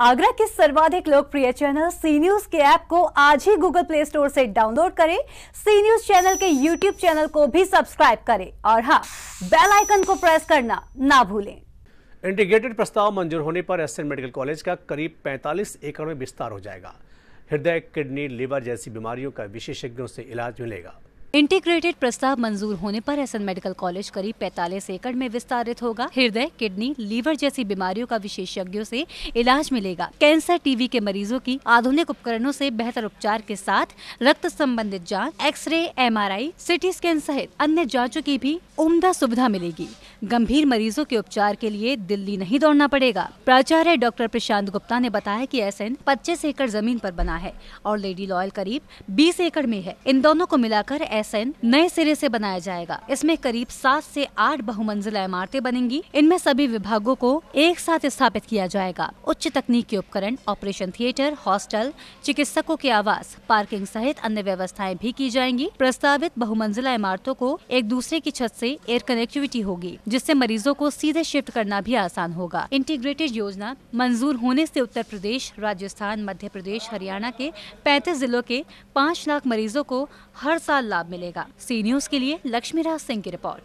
आगरा के सर्वाधिक लोकप्रिय चैनल सी न्यूज के ऐप को आज ही गूगल प्ले स्टोर से डाउनलोड करें सी न्यूज चैनल के यूट्यूब चैनल को भी सब्सक्राइब करें और हाँ बेल आइकन को प्रेस करना ना भूलें इंटीग्रेटेड प्रस्ताव मंजूर होने पर एस मेडिकल कॉलेज का करीब 45 एकड़ में विस्तार हो जाएगा हृदय किडनी लीवर जैसी बीमारियों का विशेषज्ञों से इलाज मिलेगा इंटीग्रेटेड प्रस्ताव मंजूर होने पर एसएन मेडिकल कॉलेज करीब 45 एकड़ में विस्तारित होगा हृदय किडनी लीवर जैसी बीमारियों का विशेषज्ञों से इलाज मिलेगा कैंसर टीवी के मरीजों की आधुनिक उपकरणों से बेहतर उपचार के साथ रक्त संबंधित जांच एक्सरे एमआरआई, सिटी स्कैन सहित अन्य जाँचों की भी उम्दा सुविधा मिलेगी गंभीर मरीजों के उपचार के लिए दिल्ली नहीं दौड़ना पड़ेगा प्राचार्य डॉक्टर प्रशांत गुप्ता ने बताया की एस एन पच्चीस एकड़ जमीन आरोप बना है और लेडी लॉयल करीब बीस एकड़ में है इन दोनों को मिलाकर एन नए सिरे से बनाया जाएगा इसमें करीब सात से आठ बहुमंजिला इमारतें बनेंगी इनमें सभी विभागों को एक साथ स्थापित किया जाएगा उच्च तकनीकी उपकरण ऑपरेशन थिएटर हॉस्टल चिकित्सकों के आवास पार्किंग सहित अन्य व्यवस्थाएं भी की जाएंगी प्रस्तावित बहुमंजिला इमारतों को एक दूसरे की छत से एयर कनेक्टिविटी होगी जिससे मरीजों को सीधे शिफ्ट करना भी आसान होगा इंटीग्रेटेड योजना मंजूर होने से उत्तर प्रदेश राजस्थान मध्य प्रदेश हरियाणा के 35 जिलों के 5 लाख मरीजों को हर साल लाभ लाभ मिलेगा सी न्यूज के लिए लक्ष्मीराज सिंह की रिपोर्ट